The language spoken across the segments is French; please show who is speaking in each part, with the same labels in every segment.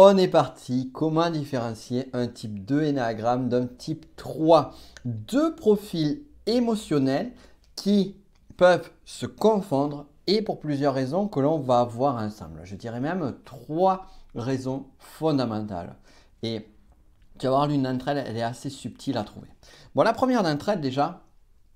Speaker 1: On est parti. Comment différencier un type 2 énéagramme d'un type 3 Deux profils émotionnels qui peuvent se confondre et pour plusieurs raisons que l'on va voir ensemble. Je dirais même trois raisons fondamentales. Et tu vas voir, l'une d'entre elles, elle est assez subtile à trouver. Bon, la première d'entre elles, déjà,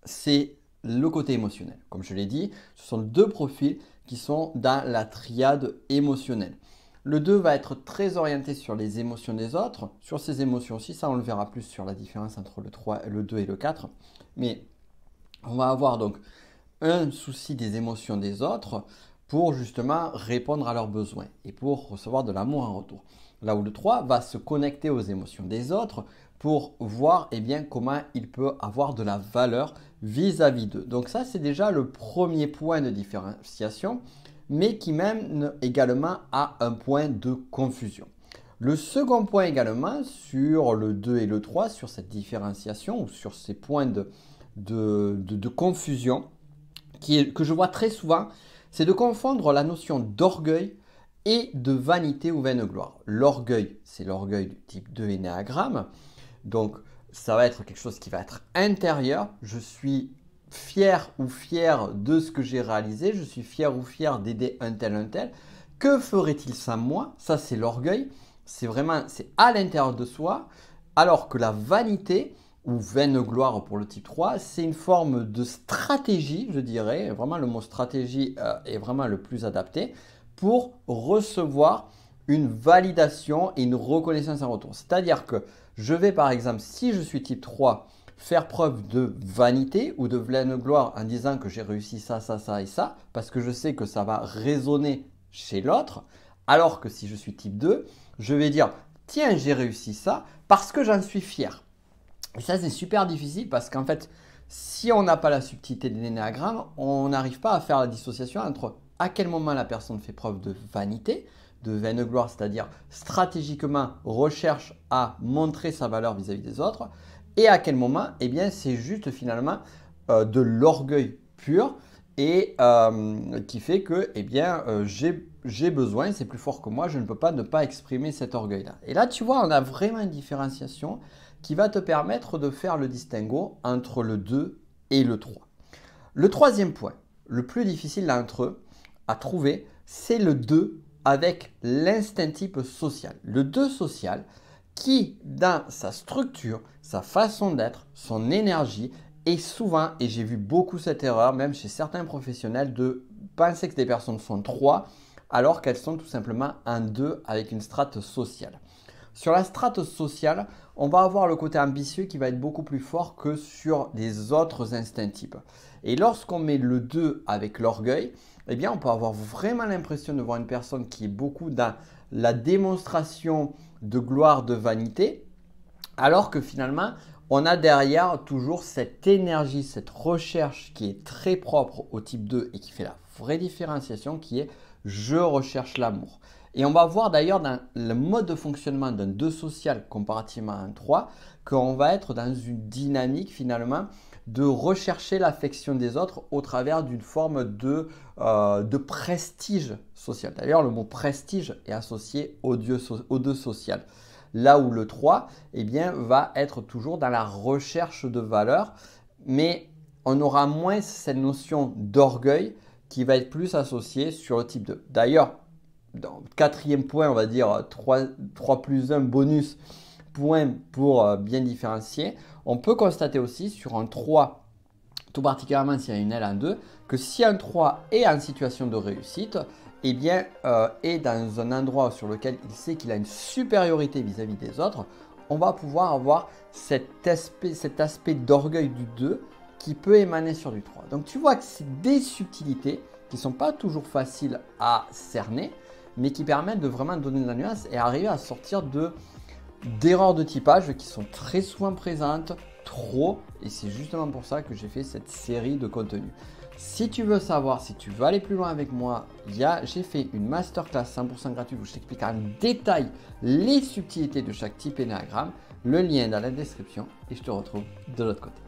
Speaker 1: c'est le côté émotionnel. Comme je l'ai dit, ce sont deux profils qui sont dans la triade émotionnelle. Le 2 va être très orienté sur les émotions des autres, sur ses émotions aussi, ça on le verra plus sur la différence entre le, 3, le 2 et le 4. Mais on va avoir donc un souci des émotions des autres pour justement répondre à leurs besoins et pour recevoir de l'amour en retour. Là où le 3 va se connecter aux émotions des autres pour voir et eh bien, comment il peut avoir de la valeur vis-à-vis d'eux. Donc ça, c'est déjà le premier point de différenciation mais qui mène également à un point de confusion. Le second point également sur le 2 et le 3, sur cette différenciation ou sur ces points de, confusion qui que je vois très souvent, c'est de confondre la notion d'orgueil et de vanité ou vaine gloire. L'orgueil, c'est l'orgueil du type 2 énéagramme, donc ça va être quelque chose qui va être intérieur, je suis fier ou fier de ce que j'ai réalisé, je suis fier ou fier d'aider un tel, un tel. Que ferait-il sans moi Ça, c'est l'orgueil. C'est vraiment, c'est à l'intérieur de soi. Alors que la vanité, ou vaine gloire pour le type 3, c'est une forme de stratégie, je dirais. Vraiment, le mot stratégie euh, est vraiment le plus adapté pour recevoir une validation et une reconnaissance en retour. C'est-à-dire que je vais, par exemple, si je suis type 3, faire preuve de vanité ou de vaine gloire en disant que j'ai réussi ça, ça, ça et ça, parce que je sais que ça va résonner chez l'autre, alors que si je suis type 2, je vais dire, tiens, j'ai réussi ça parce que j'en suis fier. Et ça, c'est super difficile parce qu'en fait, si on n'a pas la subtilité des l'énéagramme, on n'arrive pas à faire la dissociation entre à quel moment la personne fait preuve de vanité, de vaine gloire, c'est-à-dire stratégiquement recherche à montrer sa valeur vis à -vis des autres, et à quel moment Eh bien, c'est juste finalement euh, de l'orgueil pur et euh, qui fait que, eh bien, euh, j'ai besoin, c'est plus fort que moi, je ne peux pas ne pas exprimer cet orgueil-là. Et là, tu vois, on a vraiment une différenciation qui va te permettre de faire le distinguo entre le 2 et le 3. Le troisième point, le plus difficile d'entre eux à trouver, c'est le 2 avec l'instinct type social. Le 2 social, qui, dans sa structure, sa façon d'être, son énergie, est souvent, et j'ai vu beaucoup cette erreur, même chez certains professionnels, de penser que des personnes sont trois, alors qu'elles sont tout simplement un deux avec une strate sociale. Sur la strate sociale, on va avoir le côté ambitieux qui va être beaucoup plus fort que sur les autres instincts types. Et lorsqu'on met le deux avec l'orgueil, eh bien, on peut avoir vraiment l'impression de voir une personne qui est beaucoup dans la démonstration de gloire de vanité, alors que finalement, on a derrière toujours cette énergie, cette recherche qui est très propre au type 2 et qui fait la vraie différenciation qui est je recherche l'amour. Et on va voir d'ailleurs dans le mode de fonctionnement d'un 2 social comparativement à un 3 qu'on va être dans une dynamique finalement de rechercher l'affection des autres au travers d'une forme de, euh, de prestige social. D'ailleurs, le mot prestige est associé au, 2 social. Là où le 3 eh bien, va être toujours dans la recherche de valeur, mais on aura moins cette notion d'orgueil qui va être plus associée sur le type 2. D'ailleurs, quatrième point, on va dire 3, plus 1 bonus point pour euh, bien différencier, on peut constater aussi sur un 3, tout particulièrement s'il y a une L en 2, que si un 3 est en situation de réussite, eh euh, et bien, est dans un endroit sur lequel il sait qu'il a une supériorité vis-à-vis des autres, on va pouvoir avoir cet aspect, cet aspect d'orgueil du 2 qui peut émaner sur du 3. Donc tu vois que c'est des subtilités qui ne sont pas toujours faciles à cerner, mais qui permettent de vraiment donner de la nuance et arriver à sortir de d'erreurs de typage qui sont très souvent présentes, trop, et c'est justement pour ça que j'ai fait cette série de contenus. Si tu veux savoir, si tu veux aller plus loin avec moi, j'ai fait une masterclass 100% gratuite où je t'explique en détail les subtilités de chaque type énéagramme. Le lien est dans la description et je te retrouve de l'autre côté.